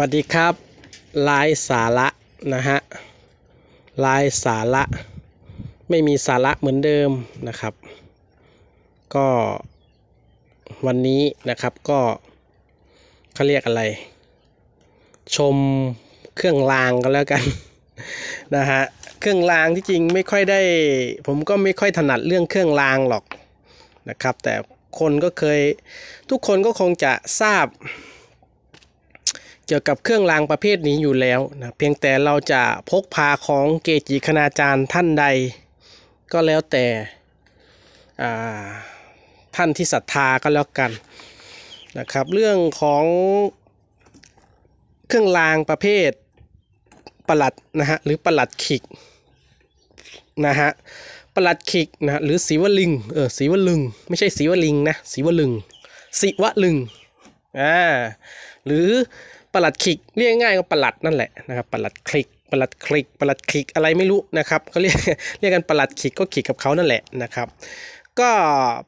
วัสดีครับลายสาระนะฮะลายสาระ ไม่มีสาระเหมือนเดิมนะครับ ก็วันนี้นะครับก็เขาเรียกอะไร ชมเครื่องรางก็แล้วกันนะฮะเครื่องรางที่จริงไม่ค่อยได้ผมก็ไม่ค่อยถนัดเรื่องเครื่องรางหรอกนะครับ แต่คนก็เคยทุกคนก็คงจะทราบเกี่ยวกับเครื่องรางประเภทนี้อยู่แล้วนะ เพียงแต่เราจะพกพาของเกจิคณาจารย์ท่านใด ก็แล้วแต่ท่านที่ศรัทธาก็แล้วกันนะครับ เรื่องของเครื่องรางประเภทประหลัดนะฮะ หรือประหลัดขิก นะฮะประหลัดขิกนะหรือสีวลึงเออสีวลึง ไม่ใช่สีวลิงนะสีวลึงสีวลึงอ่าหรือประหลัดคลิกเรียกง่ายก็ประหลัดนั่นแหละนะครับประหลัดคลิกประหลัดคลิกประหลัดคลิกอะไรไม่รู้นะครับเขาเรียกเรียกกันประหลัดคลิกก็คลิกกับเขานั่นแหละนะครับ ก็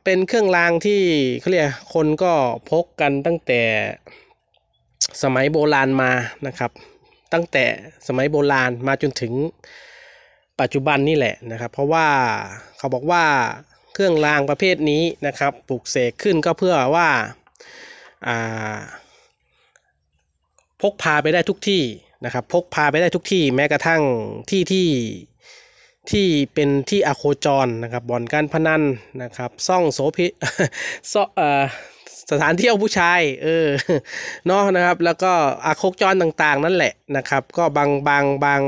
เป็นเครื่องรางที่เขาเรียกคนก็พกกันตั้งแต่สมัยโบราณมานะครับ ตั้งแต่สมัยโบราณมาจนถึงปัจจุบันนี่แหละนะครับ เพราะว่าเขาบอกว่าเครื่องรางประเภทนี้นะครับ ปลูกเสกขึ้นก็เพื่อว่าอ่าพกพาไปได้ทุกที่นะครับ พกพาไปได้ทุกที่ แม้กระทั่งที่ที่ที่เป็นที่อโคจรนะครับบ่อนการพนันนะครับ ซ่องโสพิซ่อเอ่อสถานที่เอาผู้ชายเออเนาะนะครับแล้วก็อาโคจรต่างๆ นั่นแหละนะครับ ก็บางบางบาง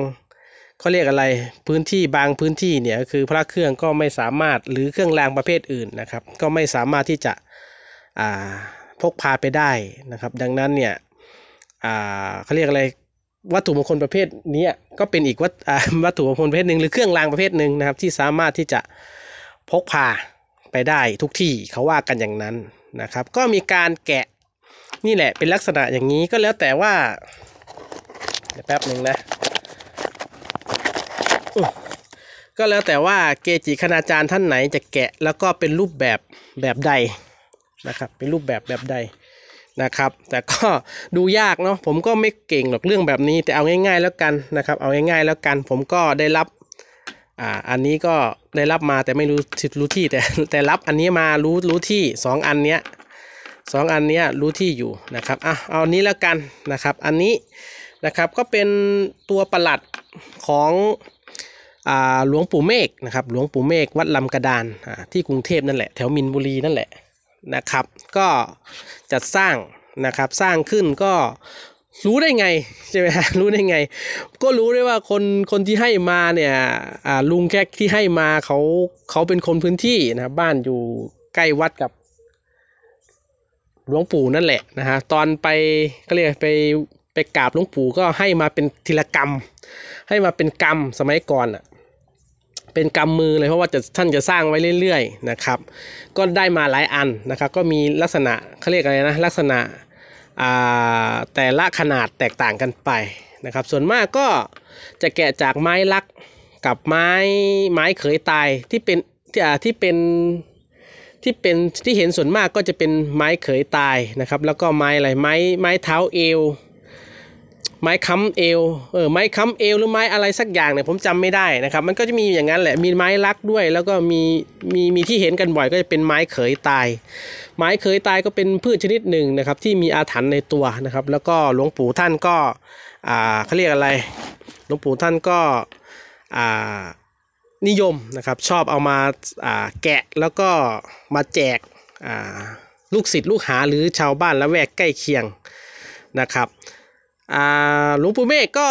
เขาเรียกอะไรพื้นที่บางพื้นที่เนี่ยคือพระเครื่องก็ไม่สามารถหรือเครื่องรางประเภทอื่นนะครับ ก็ไม่สามารถที่จะอ่าพกพาไปได้นะครับ ดังนั้นเนี่ย่าเขาเรียกอะไรวัตถุมงคลประเภทนี้ก็เป็นอีกวัตวัตถุมงคลประเภทหนึ่งหรือเครื่องรางประเภทหนึ่งนะครับที่สามารถที่จะพกพาไปได้ทุกที่เขาว่ากันอย่างนั้นนะครับก็มีการแกะนี่แหละเป็นลักษณะอย่างนี้ก็แล้วแต่ว่าเดี๋ยวแป๊บหนึ่งนะก็แล้วแต่ว่าเกจิคณาจารย์ท่านไหนจะแกะแล้วก็เป็นรูปแบบแบบใดนะครับเป็นรูปแบบแบบใดนะครับแต่ก็ดูยากเนาะผมก็ไม่เก่งหรอกเรื่องแบบนี้ แต่เอาง่าย ๆ แล้วกัน นะครับเอาง่ายๆ แล้วกันผมก็ได้รับอ่าอันนี้ก็ได้รับมาแต่ไม่รู้รู้ที่แต่แต่รับอันนี้มารู้รู้ที่ 2 อันเนี้ยสองอันนี้รู้ที่อยู่นะครับอ่ะเอานี้แล้วกันนะครับอันนี้นะครับก็เป็นตัวประหลัดของหลวงปู่เมฆนะครับหลวงปู่เมฆวัดลำกระดานที่กรุงเทพนั่นแหละแถวมินบุรีนั่นแหละนะครับก็จัดสร้างนะครับสร้างขึ้นก็รู้ได้ไงใช่ไหมฮะรู้ได้ไง ก็รู้ได้ว่าคนคนที่ให้มาเนี่ยลุงแค่ที่ให้มาเขาเขาเป็นคนพื้นที่นะบ้านอยู่ใกล้วัดกับหลวงปู่นั่นแหละนะฮะตอนไปก็เรียกไปไปกราบหลวงปู่ก็ให้มาเป็นทีละกรรม ให้มาเป็นกรรมสมัยก่อนอ่ะเป็นกำมือเลยเพราะว่าจะท่านจะสร้างไว้เรื่อยๆนะครับ ก็ได้มาหลายอันนะครับ ก็มีลักษณะเขาเรียกอะไรนะลักษณะแต่ละขนาดแตกต่างกันไปนะครับ ส่วนมากก็จะแกะจากไม้ลักกับไม้ไม้เขยตายที่เป็นที่ที่เป็นที่เป็นที่เห็นส่วนมากก็จะเป็นไม้เขยตายนะครับแล้วก็ไม้อะไรไม้ไม้เท้าเอวไม้ค้ำเอวเออ ไม้ค้ำเอวหรือไม้อะไรสักอย่างเนี่ยผมจำไม่ได้นะครับ มันก็จะมีอย่างนั้นแหละ มีไม้ลักด้วย แล้วก็มี มี มีที่เห็นกันบ่อยก็จะเป็นไม้เขยตาย ไม้เขยตายก็เป็นพืชชนิดหนึ่งนะครับที่มีอาถรรพ์ในตัวนะครับ แล้วก็หลวงปู่ท่านก็ อ่าเขาเรียกอะไร หลวงปู่ท่านก็ อ่า นิยมนะครับ ชอบเอามา อ่า แกะแล้วก็มาแจก อ่า ลูกศิษย์ลูกหาหรือชาวบ้านละแวกใกล้เคียงนะครับหลวงปู่เมฆก็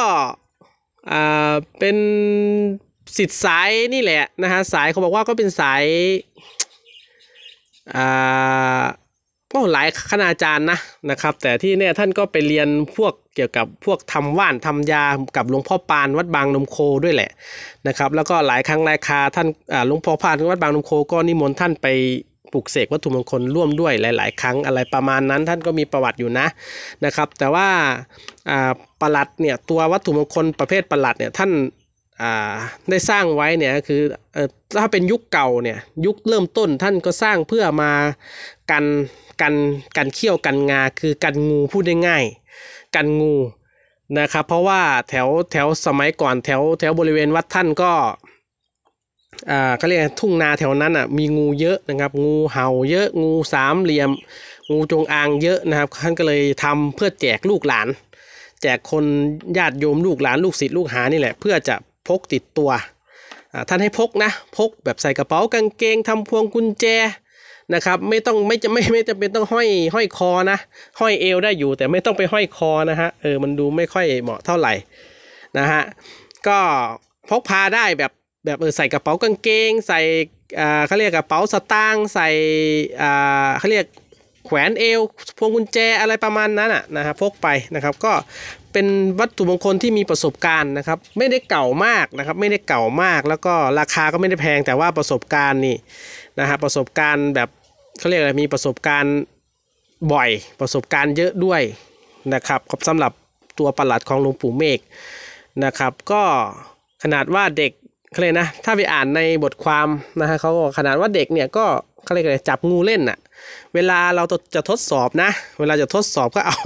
เป็นสิทธิ์สายนี่แหละนะฮะสายเขาบอกว่าก็เป็นสาย่ากหลายคณาจารย์นะนะครับแต่ที่เนี่ยท่านก็ไปเรียนพวกเกี่ยวกับพวกทำว่านทำยากับหลวงพ่อปานวัดบางนมโคด้วยแหละนะครับแล้วก็หลายครั้งหลายคาท่านหลวงพ่อปานวัดบางนมโคก็นิมนต์ท่านไปปลุกเสกวัตถุมงคลร่วมด้วยหลาย ๆครั้งอะไรประมาณนั้นท่านก็มีประวัติอยู่นะนะครับแต่ว่าประหลัดเนี่ยตัววัตถุมงคลประเภทประหลัดเนี่ยท่านได้สร้างไว้เนี่ยคือถ้าเป็นยุคเก่าเนี่ยยุคเริ่มต้นท่านก็สร้างเพื่อมากันกันกันเขี้ยวกันงาคือกันงูพูดได้ง่ายกันงูนะครับเพราะว่าแถวแถวสมัยก่อนแถวแถวบริเวณวัดท่านก็อ่าเขาเรียกทุ่งนาแถวนั้นอ่ะมีงูเยอะนะครับงูเห่าเยอะงูสามเหลี่ยม งูจงอางเยอะนะครับท่านก็เลยทำเพื่อแจกลูกหลาน แจกคนญาติโยมลูกหลานลูกศิษย์ลูกหานี่แหละเพื่อจะพกติดตัวท่านให้พกนะพกแบบใส่กระเป๋ากางเกงทำพวงกุญแจนะครับไม่ต้องไม่จะไม่ไม่จะเป็นต้องห้อยห้อยคอนะห้อยเอวได้อยู่แต่ไม่ต้องไปห้อยคอนะฮะเออมันดูไม่ค่อยเหมาะเท่าไหร่นะฮะก็พกพาได้แบบแบบเออใส่กระเป๋ากางเกง ใส่ อ่าเขาเรียกกระเป๋าสตางค์ใส่ อ่าเขาเรียกแขวนเอวพวงกุญแจอะไรประมาณนั้นอ่ะนะฮะพกไปนะครับก็เป็นวัตถุมงคลที่มีประสบการณ์นะครับไม่ได้เก่ามากนะครับไม่ได้เก่ามาก แล้วก็ราคาก็ไม่ได้แพงแต่ว่าประสบการณ์นี่นะฮะประสบการณ์แบบเขาเรียกอะไรมีประสบการณ์บ่อยประสบการณ์เยอะด้วยนะครับสำหรับตัวประหลัดของหลวงปู่เมฆนะครับก็ขนาดว่าเด็กเขาเลยนะถ้าไปอ่านในบทความนะฮะเขาขนาดว่าเด็กเนี่ยก็เขาเรียกอะไรจับงูเล่นน่ะเวลาเราจะทดสอบนะเวลาจะทดสอบก็เอา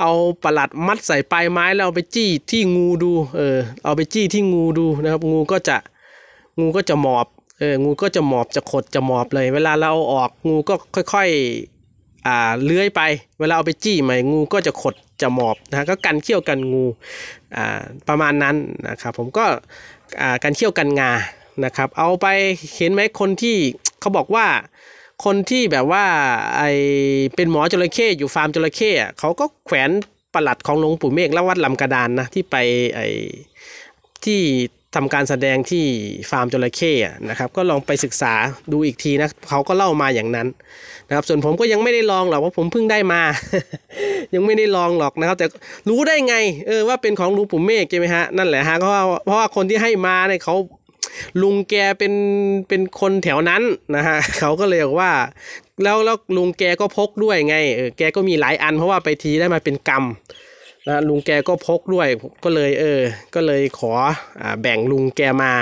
เอาประหลัดมัดใส่ปลายไม้แล้วเอาไปจี้ที่งูดูเออเอาไปจี้ที่งูดูนะครับงูก็จะงูก็จะหมอบเอองูก็จะหมอบจะขดจะหมอบเลย เวลาเราออกงูก็ค่อยๆอ่าเลื้อยไป เวลาเอาไปจี้ใหม่งูก็จะขดจะหมอบนะก็กันเขี้ยวกันงูอ่าประมาณนั้นนะครับผมก็การเที่ยวกันงานะครับ เอาไป เห็นไหมคนที่เขาบอกว่า คนที่แบบว่า ไอเป็นหมอจระเข้อยู่ฟาร์มจระเข้เขาก็แขวนประหลัดของหลวงปู่เมฆและวัดลำกระดานนะ ที่ไป ไอที่ทำการแสดงที่ฟาร์มจระเข้นะครับ ก็ลองไปศึกษาดูอีกทีนะเขาก็เล่ามาอย่างนั้น นะครับ ส่วนผมก็ยังไม่ได้ลองหรอก ว่าผมเพิ่งได้มา ยังไม่ได้ลองหรอกนะครับ แต่รู้ได้ไง เออว่าเป็นของลุงปุ่มเมฆใช่ไหมฮะนั่นแหละฮะเพราะว่าเพราะว่าคนที่ให้มาเนี่ยเขาลุงแกเป็นเป็นคนแถวนั้นนะฮะเขาก็เลยบอกว่าแล้วแล้วลุงแกก็พกด้วยไงเออแกก็มีหลายอัน เพราะว่าไปทีได้มาเป็นกรรมแล้วลุงแกก็พกด้วยก็เลยเออ ก็เลยขออแบ่งลุงแกมา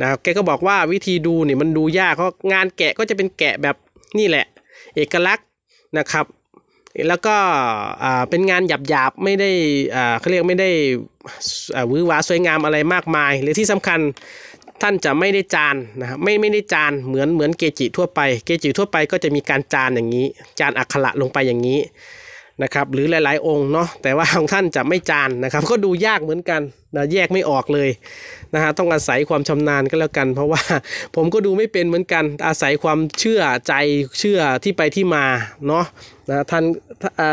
นะแกก็บอกว่าวิธีดูเนี่ยมันดูยากเพราะงานแกะก็จะเป็นแกะแบบนี่แหละ เอกลักษณ์นะครับ แล้วก็เป็นงานหยาบๆไม่ได้เขาเรียกไม่ได้วื้วาสวยงามอะไรมากมายหรือที่สำคัญท่านจะไม่ได้จานนะไม่ไม่ได้จานเหมือนเหมือนเกจิทั่วไป เกจิทั่วไปก็จะมีการจานอย่างนี้ จานอักขระลงไปอย่างนี้นะครับหรือหลาย ๆ องค์เนาะแต่ว่าของท่านจะไม่จานนะครับ ก็ดูยากเหมือนกันนะแยกไม่ออกเลยนะฮะต้องอาศัยความชำนาญก็แล้วกัน เพราะว่าผมก็ดูไม่เป็นเหมือนกันอาศัยความเชื่อใจเชื่อที่ไปที่มาเนาะนะท่าน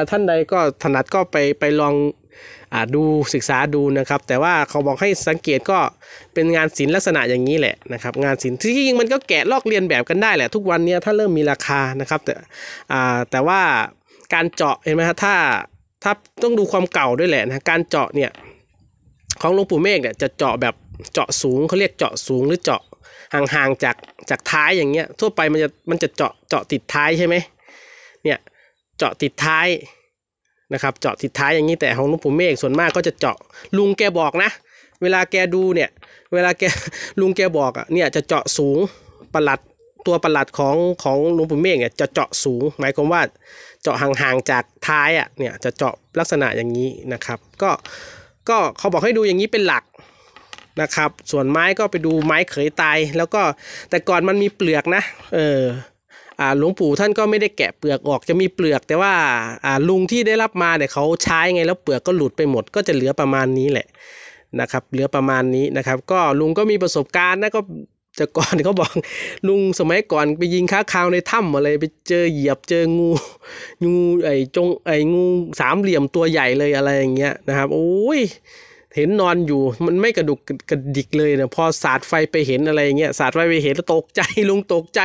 ท่านใดก็ถนัดก็ไปไปลองดูศึกษาดูนะครับ แต่ว่าเขาบอกให้สังเกตก็เป็นงานศิลป์ลักษณะอย่างนี้แหละนะครับงานศิลป์ที่จริงมันก็แกะลอกเรียนแบบกันได้แหละทุกวันนี้ถ้าเริ่มมีราคานะครับแต่แต่ ว่าการเจาะเห็นไหมฮะถ้าถ้าต้องดูความเก่าด้วยแหละนะการเจาะเนี่ยของหลวงปู่เมฆเนี่ยจะเจาะแบบเจาะสูงเขาเรียกเจาะสูงหรือเจาะห่างๆจากจากท้ายอย่างเงี้ยทั่วไปมันจะมันจะเจาะเจาะติดท้ายใช่ไหมเนี่ยเจาะติดท้ายนะครับเจาะติดท้ายอย่างนี้แต่ของหลวงปู่เมฆส่วนมากก็จะเจาะลุงแกบอกนะเวลาแกดูเนี่ยเวลาแกลุงแกบอกอ่ะเนี่ยจะเจาะสูงประหลัดตัวประหลัดของของหลวงปู่เมฆเนี่ยจะเจาะสูงหมายความว่าเจาะห่างๆจากท้ายอ่ะเนี่ยจะเจาะลักษณะอย่างนี้นะครับก็ก็เขาบอกให้ดูอย่างนี้เป็นหลักนะครับ ส่วนไม้ก็ไปดูไม้เขยตายแล้วก็แต่ก่อนมันมีเปลือกนะเอออหลวงปู่ท่านก็ไม่ได้แกะเปลือกออกจะมีเปลือกแต่ว่าลุงที่ได้รับมาเนี่ยเขาใช้ไงแล้วเปลือกก็หลุดไปหมด ก็จะเหลือประมาณนี้แหละนะครับ เหลือประมาณนี้นะครับ ก็ลุงก็มีประสบการณ์นะก็แต่ก่อนเขาบอกลุงสมัยก่อนไปยิงค้าคาวในถ้ำอะไรไปเจอเหยียบเจองูงูไอ้จงไอ้งูสามเหลี่ยมตัวใหญ่เลยอะไรอย่างเงี้ยนะครับโอ้ย เห็นนอนอยู่มันไม่กระดุกกระดิกเลยเนะพอสาดไฟไปเห็นอะไรเงี้ยสาดไฟไปเห็นแล้วตกใจลุงตกใจ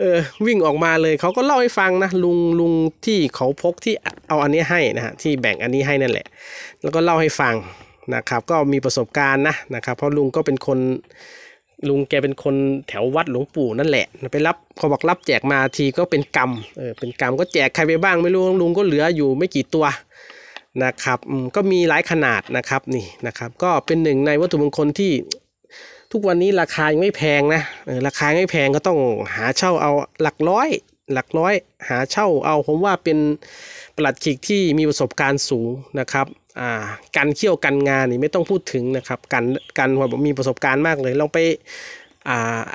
เออวิ่งออกมาเลย เขาก็เล่าให้ฟังนะลุงลุงที่เขาพกที่เอาอันนี้ให้นะฮะที่แบ่งอันนี้ให้นั่นแหละ แล้วก็เล่าให้ฟังนะครับ ก็มีประสบการณ์นะนะครับ เพราะลุงก็เป็นคนลุงแกเป็นคนแถววัดหลวงปู่นั่นแหละไปรับเขาบอกรับแจกมาทีก็เป็นกรรมเออเป็นกรรมก็แจกใครไปบ้างไม่รู้ลุงก็เหลืออยู่ไม่กี่ตัวนะครับก็มีหลายขนาดนะครับนี่นะครับ ก็เป็นหนึ่งในวัตถุมงคลที่ ทุกวันนี้ราคายังไม่แพงนะราคาไม่แพงก็ต้องหาเช่าเอาหลักร้อย หลักร้อย หาเช่าเอาผมว่าเป็นประหลัดขีกที่มีประสบการณ์สูงนะครับการเขี่ยวกันงานนี่ไม่ต้องพูดถึงนะครับการการวผมมีประสบการณ์มากเลยลองไป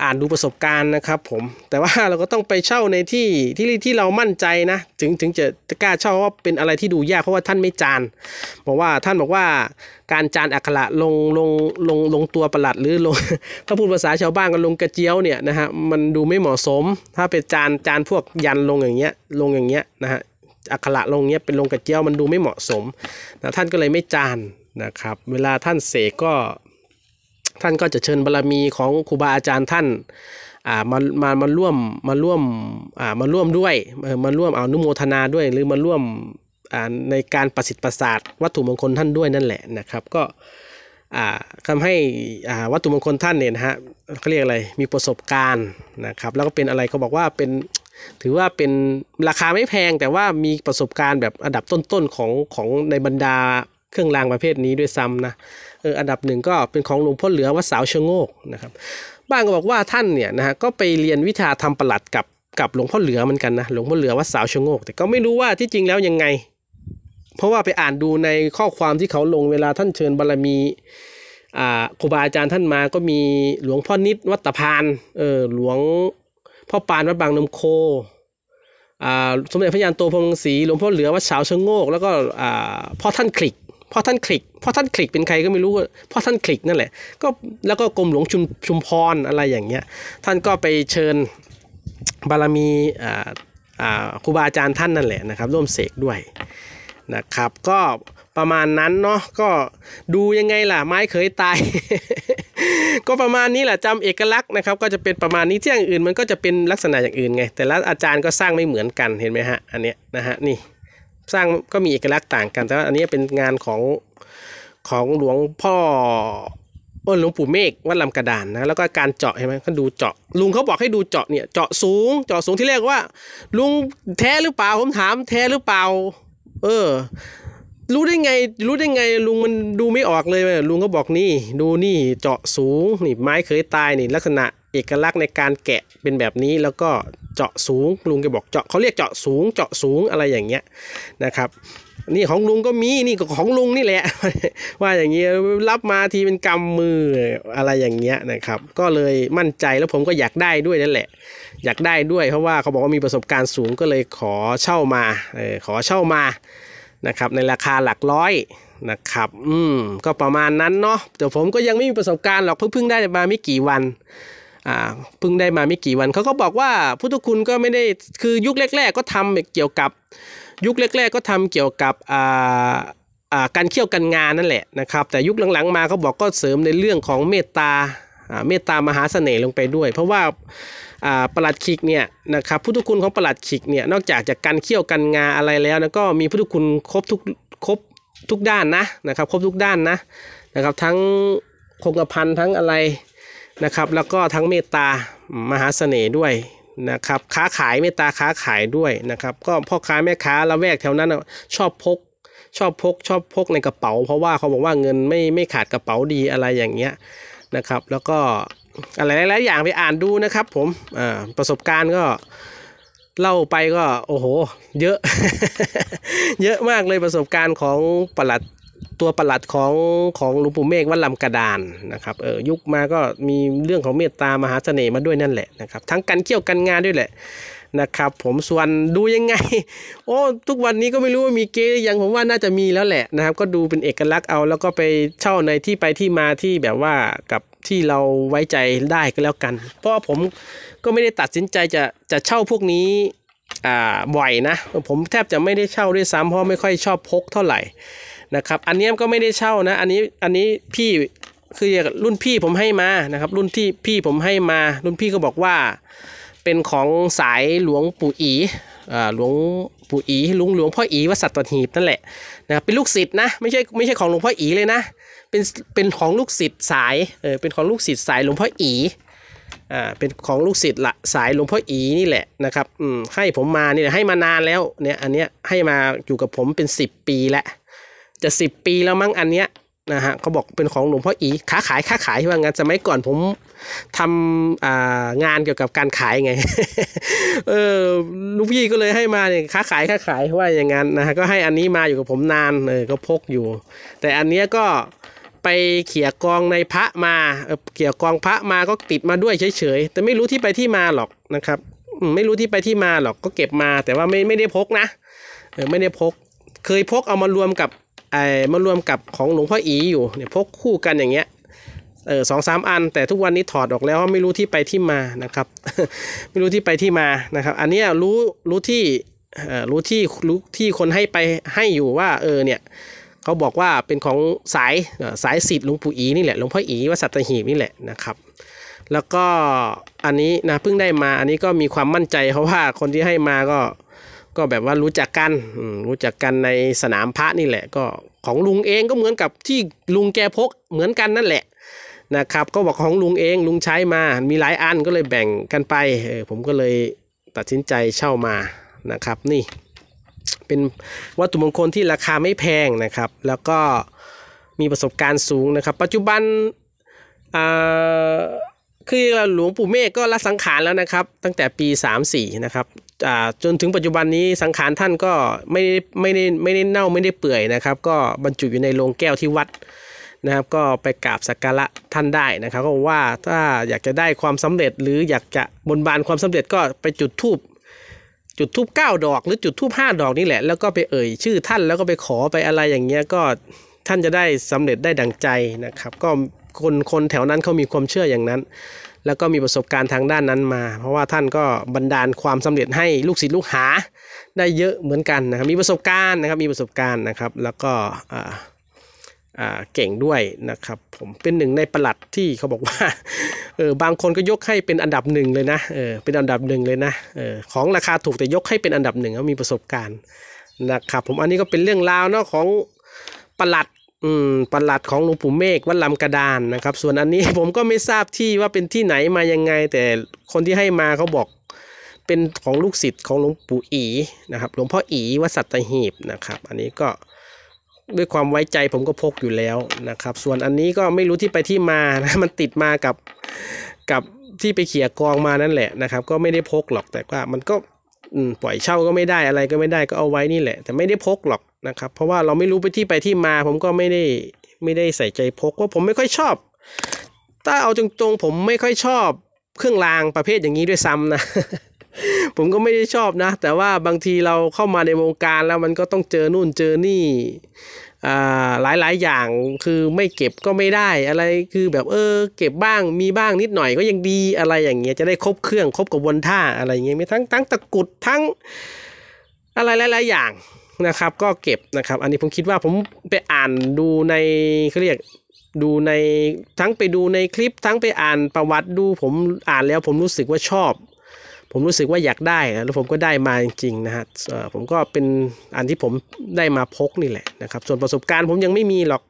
อ่านดูประสบการณ์นะครับผมแต่ว่าเราก็ต้องไปเช่าในที่ที่ที่เรามั่นใจนะถึงถึงจะกล้าเช่าว่าเป็นอะไรที่ดูยากเพราะว่าท่านไม่จานบอกว่าท่านบอกว่าการจานอักขระลงลงลงลงตัวประหลัดหรือลงถ้าพูดภาษาชาวบ้านก็ลงกระเจียวเนี่ยนะฮะมันดูไม่เหมาะสมถ้าเป็นจานจานพวกยันลงอย่างเงี้ยลงอย่างเงี้ยนะฮะอักขระลงเนี้ยเป็นลงกระเจียวมันดูไม่เหมาะสมนะท่านก็เลยไม่จานนะครับเวลาท่านเสกก็ท่านก็จะเชิญบารรมีของครูบาอาจารย์ท่านอ่ามามามาร่วมมาร่วมอ่ามาร่วมด้วยมาร่วมเอานุโมทนาด้วย หรือมาร่วมอ่าในการประสิทธิ์ประสาทวัตถุมงคลท่านด้วยนั่นแหละนะครับก็ทำให้วัตถุมงคลท่านเนี่ยนะฮะเขาเรียกอะไรมีประสบการณ์นะครับแล้วก็เป็นอะไรเขาบอกว่าเป็นถือว่าเป็นราคาไม่แพงแต่ว่ามีประสบการณ์แบบอันดับต้นๆ ของของในบรรดาเครื่องรางประเภทนี้ด้วยซ้ำนะเอออันดับหนึ่งก็เป็นของหลวงพ่อเหลือวัดสาวชงโงกนะครับบ้างก็บอกว่าท่านเนี่ยนะฮะก็ไปเรียนวิชาทำประหลัดกับกับหลวงพ่อเหลือเหมือนกันนะหลวงพ่อเหลือวัดสาวชงโงกแต่ก็ไม่รู้ว่าที่จริงแล้วยังไง เพราะว่าไปอ่านดูในข้อความที่เขาลงเวลาท่านเชิญบารรมีครูบาอาจารย์ท่านมาก็มีหลวงพ่อนิดวัตพานเออหลวงพ่อปานวัดบางนมโค สมเด็จพระยานโตพงศรีหลวงพ่อเหลือวัดเฉาชงโงก แล้วก็พ่อท่านคลิกพ่อท่านคลิก พ่อท่านคลิกเป็นใครก็ไม่รู้พ่อท่านคลิกนั่นแหละ ก็แล้วก็กรมหลวงชุมชุมพรอะไรอย่างเงี้ย ท่านก็ไปเชิญบารมีครูบาอาจารย์ท่านนั่นแหละนะครับ ร่วมเสกด้วย นะครับ ก็ประมาณนั้นเนาะก็ดูยังไงล่ะไม้เคยตายก็ประมาณนี้แหละจำเอกลักษณ์นะครับก็จะเป็นประมาณนี้ที่อย่างอื่น มันก็จะเป็นลักษณะอย่างอื่นไงแต่ละอาจารย์ก็สร้างไม่เหมือนกันเห็นไหมฮะ อันเนี้ยนะฮะนี่สร้างก็มีเอกลักษณ์ต่างกัน แต่ว่าอันนี้เป็นงานของของหลวงพ่อเออหลวงปู่เมฆวัดลำกระดานนะแล้วก็การเจาะเห็นไหมก็ดูเจาะ ลุงเขาบอกให้ดูเจาะเนี่ย เจาะสูงเจาะสูงที่เรียกว่า ลุงแท้หรือเปล่าผมถาม แท้หรือเปล่าเออรู้ได้ไงรู้ได้ไงลุงมันดูไม่ออกเลยลุงก็บอกนี่ ดูนี่เจาะสูงนี่ไม้เคยตายนี่ ลักษณะเอกลักษณ์ในการแกะเป็นแบบนี้แล้วก็เจาะสูงลุงก็บอกเจาะ เขาเรียกเจาะสูงเจาะสูงอะไรอย่างเงี้ยนะครับ นี่ของลุงก็มีนี่ของลุงนี่แหละ ว่าอย่างเงี้ยรับมาทีเป็นกำมืออะไรอย่างเงี้ยนะครับ ก็เลยมั่นใจแล้วผมก็อยากได้ด้วยนั่นแหละ อยากได้ด้วย เพราะว่าเขาบอกว่ามีประสบการณ์สูงก็เลยขอเช่ามาออขอเช่ามานะครับในราคาหลักร้อยนะครับอืมก็ประมาณนั้นเนาะแต่ผมก็ยังไม่มีประสบการณ์หรอก เพิ่งเพิ่งได้มาไม่กี่วันอ่าเพิ่งได้มาไม่กี่วันเขาก็บอกว่าพุทธคุณก็ไม่ได้คือยุคแรกๆก็ทำเกี่ยวกับยุคแรกๆ ก็ทำเกี่ยวกับอ่าอ่าการเคี่ยวกันงานนั่นแหละนะครับแต่ยุคหลังๆมาเขาบอกก็เสริมในเรื่องของเมตตาเมตตามหาเสน่ห์ลงไปด้วย เพราะว่าปลัดขิกเนี่ยนะครับพุทธคุณของปลัดขิกเนี่ยนอกจากจากการเคี่ยวกันงาอะไรแล้วนะก็มีพุทธคุณครบทุกครบทุกด้านนะนะครับครบทุกด้านนะนะครับทั้งคงกระพันทั้งอะไรนะครับ แล้วก็ทั้งเมตตามหาเสน่ห์ด้วยนะครับ ค้าขายเมตตาค้าขายด้วยนะครับ ก็พ่อค้าแม่ค้าละแวกแถวนั้น ชอบพกชอบพก ชอบพกในกระเป๋าเพราะว่าเขาบอกว่าเงินไม่ไม่ขาดกระเป๋าดีอะไรอย่างเงี้ยนะครับ แล้วก็อะไรหลาย ๆ อย่างไปอ่านดูนะครับ ผมประสบการณ์ก็เล่าไปก็โอ้โห เยอะ เยอะมากเลยประสบการณ์ของปลัดตัวปลัดของของหลวงปู่เมฆวัดลำกระดานนะครับ เออ ยุคมาก็มีเรื่องของเมตตามหาเสน่ห์มาด้วยนั่นแหละนะครับ ทั้งการเกี่ยวกันงานด้วยแหละนะครับผมส่วนดูยังไง โอ้ทุกวันนี้ก็ไม่รู้ว่ามีเก๊ยังผมว่าน่าจะมีแล้วแหละนะครับ ก็ดูเป็นเอกลักษณ์เอาแล้วก็ไปเช่าในที่ไปที่มาที่แบบว่ากับที่เราไว้ใจได้ก็แล้วกัน เพราะผมก็ไม่ได้ตัดสินใจจะจะเช่าพวกนี้อ่าบ่อยนะผมแทบจะไม่ได้เช่าด้วยซ้ำเพราะไม่ค่อยชอบพกเท่าไหร่นะครับอันนี้ก็ไม่ได้เช่านะอันนี้อันนี้พี่คือรุ่นพี่ผมให้มานะครับรุ่นที่พี่ผมให้มารุ่นพี่ก็บอกว่าเป็นของสายหลวงปู่อี หลวงปู่อีหลวงหลวงพ่ออีวัดสัตตหีบนั่นแหละนะครับเป็นลูกศิษย์นะ ไม่ใช่ไม่ใช่ของหลวงพ่ออีเลยนะ เป็นเป็นของลูกศิษย์สาย เออ เป็นของลูกศิษย์สายหลวงพ่ออี อ่า เป็นของลูกศิษย์ละสายหลวงพ่ออีนี่แหละนะครับ อืม ให้ผมมาเนี่ยให้มานานแล้ว เนี่ยอันเนี้ยให้มาอยู่กับผมเป็น 10 ปี แล้วจะ10ปีแล้วมั้งอันเนี้ยนะฮะเขาบอกเป็นของหลวงพ่ออีค้าขายค้าขายว่างั้นสมัยก่อนผมทำงานเกี่ยวกับการขายไง เออลูกพี่ก็เลยให้มาเนี่ยค้าขายค้าขายว่าอย่างนั้นนะฮะก็ให้อันนี้มาอยู่กับผมนานเออก็พกอยู่ แต่อันเนี้ยก็ไปเขี่ยกองในพระมาเขี่ยกองพระมาก็ติดมาด้วยเฉยๆแต่ไม่รู้ที่ไปที่มาหรอกนะครับ ไม่รู้ที่ไปที่มาหรอกก็เก็บมา แต่ว่าไม่ไม่ได้พกนะเออไม่ได้พก เคยพกเอามารวมกับไอ้มารวมกับของหลวงพ่ออีอยู่เนี่ยพกคู่กันอย่างเงี้ยเออสองสามอันแต่ทุกวันนี้ถอดออกแล้วไม่รู้ที่ไปที่มานะครับ ไม่รู้ที่ไปที่มานะครับ อันนี้รู้รู้ที่รู้ที่รู้ที่คนให้ไปให้อยู่ว่าเออเนี่ยเขาบอกว่าเป็นของสายสายสิทธิ์หลวงปู่อีนี่แหละหลวงพ่ออีวัดสัตหีบนี่แหละนะครับ แล้วก็อันนี้นะเพิ่งได้มาอันนี้ก็มีความมั่นใจเพราะว่า คนที่ให้มาก็ก็แบบว่ารู้จักกันรู้จักกันในสนามพระนี่แหละ ก็ของลุงเองก็เหมือนกับที่ลุงแกพกเหมือนกันนั่นแหละนะครับ ก็บอกของลุงเองลุงใช้มา มีหลายอันก็เลยแบ่งกันไป ผมก็เลยตัดสินใจเช่ามานะครับ นี่เป็นวัตถุมงคลที่ราคาไม่แพงนะครับ แล้วก็มีประสบการณ์สูงนะครับ ปัจจุบันคือหลวงปู่เมฆก็ละสังขารแล้วนะครับตั้งแต่ปี 34 นะครับจนถึงปัจจุบันนี้สังขารท่านก็ไม่ไม่ได้ไม่ได้เน่าไม่ได้เปื่อยนะครับ ก็บรรจุอยู่ในโรงแก้วที่วัดนะครับ ก็ไปกราบสักการะท่านได้นะครับก็ว่าถ้าอยากจะได้ความสำเร็จหรืออยากจะบนบานความสำเร็จก็ไปจุดทูบจุดทูบเก้าดอก หรือจุดทูบห้าดอกนี่แหละแล้วก็ไปเอ่ยชื่อท่านแล้วก็ไปขอไปอะไรอย่างเงี้ยก็ท่านจะได้สำเร็จได้ดังใจนะครับ ก็คนคนแถวนั้นเขามีความเชื่ออย่างนั้นแล้วก็มีประสบการณ์ทางด้านนั้นมา เพราะว่าท่านก็บันดาลความสำเร็จให้ลูกศิษย์ลูกหาได้เยอะเหมือนกันนะครับ มีประสบการณ์นะครับ มีประสบการณ์นะครับ แล้วก็เก่งด้วยนะครับ ผมเป็นหนึ่งในประหลัดที่เขาบอกว่า เออ บางคนก็ยกให้เป็นอันดับหนึ่งเลยนะ เออ เป็นอันดับหนึ่งเลยนะ เออ ของราคาถูกแต่ยกให้เป็นอันดับหนึ่งเขามีประสบการณ์นะครับ ผมอันนี้ก็เป็นเรื่องราวเนาะของประหลัดอืมประหลัดของหลวงปู่เมฆวัดลำกระดานนะครับ ส่วนอันนี้ผมก็ไม่ทราบที่ว่าเป็นที่ไหนมายังไง แต่คนที่ให้มาเขาบอกเป็นของลูกศิษย์ของหลวงปู่อีนะครับหลวงพ่ออีวัดสัตหีบนะครับ อันนี้ก็ด้วยความไว้ใจผมก็พกอยู่แล้วนะครับ ส่วนอันนี้ก็ไม่รู้ที่ไปที่มานะมันติดมากับกับที่ไปเขี่ยกองมานั่นแหละนะครับก็ไม่ได้พกหรอกแต่ว่า มันก็ปล่อยเช่าก็ไม่ได้อะไรก็ไม่ได้ก็เอาไว้นี่แหละ แต่ไม่ได้พกหรอกนะครับ เพราะว่าเราไม่รู้ไปที่ไปที่มา ผมก็ไม่ได้ไม่ได้ใส่ใจพกว่าผมไม่ค่อยชอบ ถ้าเอาตรงๆผมไม่ค่อยชอบ เครื่องรางประเภทอย่างนี้ด้วยซ้ำนะ ผมก็ไม่ได้ชอบนะ แต่ว่าบางทีเราเข้ามาในวงการแล้วมันก็ต้องเจอนู่นเจอนี่หลายหลายอย่างคือไม่เก็บก็ไม่ได้ อะไรคือแบบเออ เก็บบ้างมีบ้างนิดหน่อยก็ยังดีอะไรอย่างเงี้ยจะได้ครบเครื่องครบกับวนท่าอะไรเงี้ยมีทั้งทั้งตะกุดทั้งอะไรหลายหลายอย่างนะครับก็เก็บนะครับอันนี้ผมคิดว่าผมไปอ่านดูในเขาเรียกดูในทั้งไปดูในคลิปทั้งไปอ่านประวัติดูผมอ่านแล้วผมรู้สึกว่าชอบผมรู้สึกว่าอยากได้แล้วผมก็ได้มาจริงๆนะฮะผมก็เป็นอันที่ผมได้มาพกนี่แหละนะครับส่วนประสบการณ์ผมยังไม่มีหรอก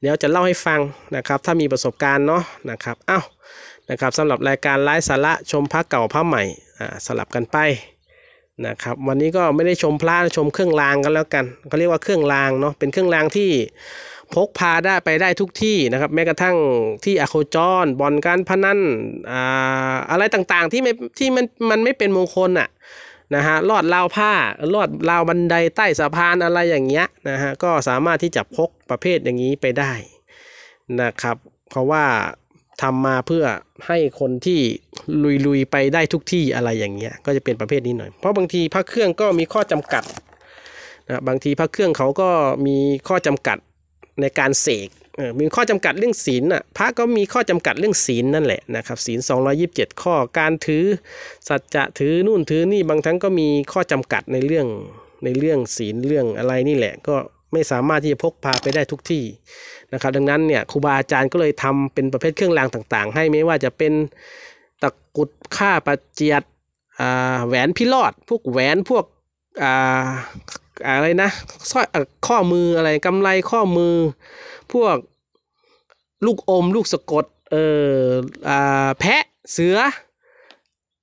เดี๋ยวจะเล่าให้ฟังนะครับถ้ามีประสบการณ์เนาะนะครับอ้าวนะครับสำหรับรายการไลฟ์สาระชมพระเก่าพระใหม่สลับกันไปนะครับวันนี้ก็ไม่ได้ชมพระ ชมเครื่องรางกันแล้วกันเขาเรียกว่าเครื่องรางเนาะเป็นเครื่องรางที่พกพาได้ไปได้ทุกที่นะครับแม้กระทั่งที่อโคจรบอลการพนันอ่าอะไรต่าง ๆ ที่ไม่ที่มันมันไม่เป็นมงคลอะ่ะนะฮะลอดราวผ้าลอดราวบันไดใต้สะพานอะไรอย่างเงี้ยนะฮะก็สามารถที่จะพกประเภทอย่างนี้ไปได้นะครับเพราะว่าทำมาเพื่อให้คนที่ลุยๆไปได้ทุกที่อะไรอย่างเงี้ยก็จะเป็นประเภทนี้หน่อยเพราะบางทีพระเครื่องก็มีข้อจำกัดนะบางทีพระเครื่องเขาก็มีข้อจำกัดในการเสกมีข้อจำกัดเรื่องศีลน่ะพระก็มีข้อจำกัดเรื่องศีลนั่นแหละนะครับ ศีล 227 ข้อการถือสัจจะถือนู่นถือนี่บางทั้งก็มีข้อจำกัดในเรื่องในเรื่องศีลเรื่องอะไรนี่แหละก็ไม่สามารถที่จะพกพาไปได้ทุกที่นะครับ ดังนั้นเนี่ยครูบาอาจารย์ก็เลยทำเป็นประเภทเครื่องรางต่างๆให้ไม่ว่าจะเป็นตะกุดข้าประเจียดแหวนพิรอด พวกแหวนพวกอะไรนะสร้อยข้อมืออะไรกำไรข้อมือพวกลูกอม ลูกสะกดเออแพะเสือ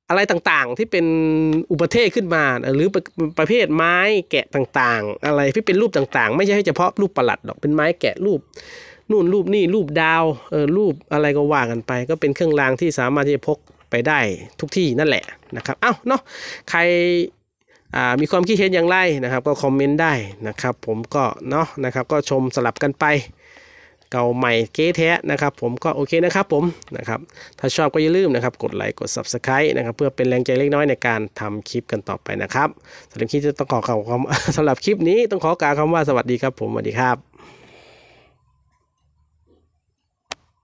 อะไรต่างๆ ที่เป็นอุปเทศขึ้นมาหรือประเภทไม้แกะต่างๆ อะไรที่เป็นรูปต่างๆ ไม่ใช่เฉพาะรูปประหลัดหรอกเป็นไม้แกะรูปนู่นรูปนี่รูปดาวเออรูปอะไรก็ว่ากันไป ก็เป็นเครื่องรางที่สามารถที่จะพกไปได้ทุกที่นั่นแหละนะครับเอ้าเนาะใครมีความคิดเห็นอย่างไรนะครับก็คอมเมนต์ได้นะครับผมก็เนาะนะครับก็ชมสลับกันไปเก่าใหม่เก๊แท้นะครับผมก็โอเคนะครับผมนะครับถ้าชอบก็อย่าลืมนะครับกดไลค์กด Subscribe นะครับ เพื่อเป็นแรงใจเล็กน้อยในการทำคลิปกันต่อไปนะครับสำหรับคลิปจะต้องขอคำบสำหรับคลิปนี้ต้องขอกล่าวคำว่าสวัสดีครับผมสวัสดีครับ